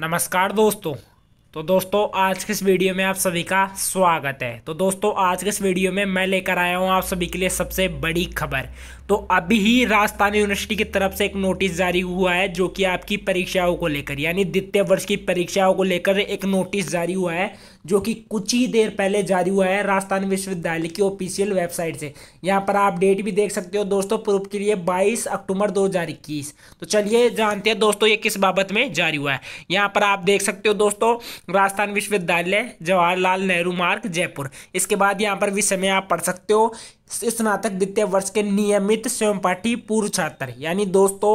नमस्कार दोस्तों तो दोस्तों आज के इस वीडियो में आप सभी का स्वागत है तो दोस्तों आज के इस वीडियो में मैं लेकर आया हूं आप सभी के लिए सबसे बड़ी खबर तो अभी ही राजस्थान यूनिवर्सिटी की तरफ से एक नोटिस जारी हुआ है जो कि आपकी परीक्षाओं को लेकर यानी द्वितीय वर्ष की परीक्षाओं को लेकर एक नोटिस जारी हुआ है जो कि कुछ ही देर पहले जारी हुआ है राजस्थान विश्वविद्यालय की ऑफिशियल वेबसाइट से यहाँ पर आप डेट भी देख सकते हो दोस्तों प्रूफ के लिए बाईस अक्टूबर दो तो चलिए जानते हैं दोस्तों ये किस बाबत में जारी हुआ है यहाँ पर आप देख सकते हो दोस्तों राजस्थान विश्वविद्यालय जवाहरलाल नेहरू मार्ग जयपुर इसके बाद यहाँ पर विषय में आप पढ़ सकते हो स्नातक द्वितीय वर्ष के नियमित स्वयं पाठी पूर्व छात्र यानी दोस्तों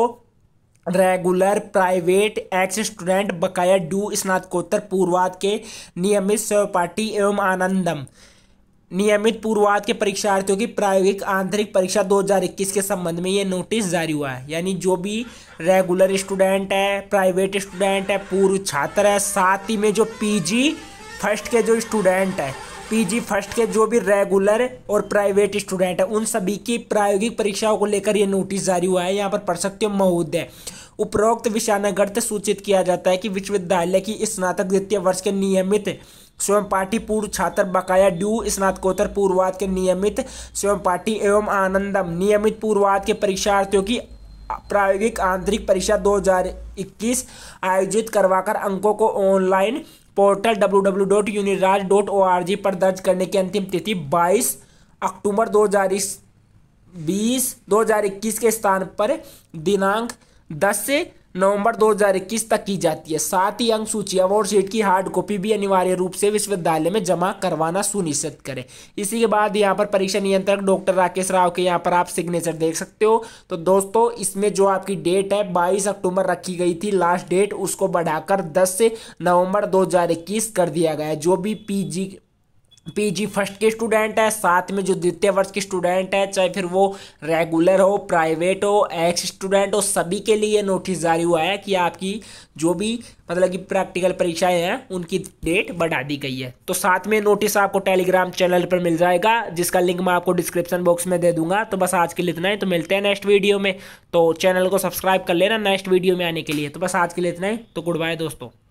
रेगुलर प्राइवेट एक्स स्टूडेंट बकाया डू स्नातकोत्तर पूर्वाद के नियमित पाठी एवं आनंदम नियमित पूर्वाध के परीक्षार्थियों की प्रायोगिक आंतरिक परीक्षा 2021 के संबंध में ये नोटिस जारी हुआ है यानी जो भी रेगुलर स्टूडेंट है प्राइवेट स्टूडेंट है पूर्व छात्र है साथ ही में जो पीजी फर्स्ट के जो स्टूडेंट है पीजी फर्स्ट के जो भी रेगुलर और प्राइवेट स्टूडेंट है उन सभी की प्रायोगिक परीक्षाओं को लेकर ये नोटिस जारी हुआ है यहाँ पर पढ़ सकते हो महोदय उपरोक्त विषयानगर सूचित किया जाता है कि विश्वविद्यालय की स्नातक द्वितीय वर्ष के नियमित स्वयं पाठी पूर्व छात्र बकाया ड्यू स्नातकोत्तर पूर्वाद के नियमित स्वयं पाठी एवं आनंदम नियमित पूर्वाद के परीक्षार्थियों की प्रायोगिक आंतरिक परीक्षा 2021 आयोजित करवाकर अंकों को ऑनलाइन पोर्टल डब्ल्यू पर दर्ज करने की अंतिम तिथि 22 अक्टूबर 2020 2021 के स्थान पर दिनांक 10 से नवंबर 2021 तक की जाती है साथ ही अंक सूची अवार्ड शीट की हार्ड कॉपी भी अनिवार्य रूप से विश्वविद्यालय में जमा करवाना सुनिश्चित करें इसी के बाद यहाँ पर परीक्षा नियंत्रक डॉक्टर राकेश राव के यहाँ पर आप सिग्नेचर देख सकते हो तो दोस्तों इसमें जो आपकी डेट है बाईस अक्टूबर रखी गई थी लास्ट डेट उसको बढ़ाकर दस से नवम्बर दो कर दिया गया है जो भी पी पीजी फर्स्ट के स्टूडेंट है साथ में जो द्वितीय वर्ष के स्टूडेंट है चाहे फिर वो रेगुलर हो प्राइवेट हो एक्स स्टूडेंट हो सभी के लिए नोटिस जारी हुआ है कि आपकी जो भी मतलब कि प्रैक्टिकल परीक्षाएं हैं उनकी डेट बढ़ा दी गई है तो साथ में नोटिस आपको टेलीग्राम चैनल पर मिल जाएगा जिसका लिंक मैं आपको डिस्क्रिप्शन बॉक्स में दे दूंगा तो बस आज के लिए इतना ही तो मिलते हैं नेक्स्ट वीडियो में तो चैनल को सब्सक्राइब कर लेना नेक्स्ट वीडियो में आने के लिए तो बस आज के लिए इतना ही तो गुड बाय दोस्तों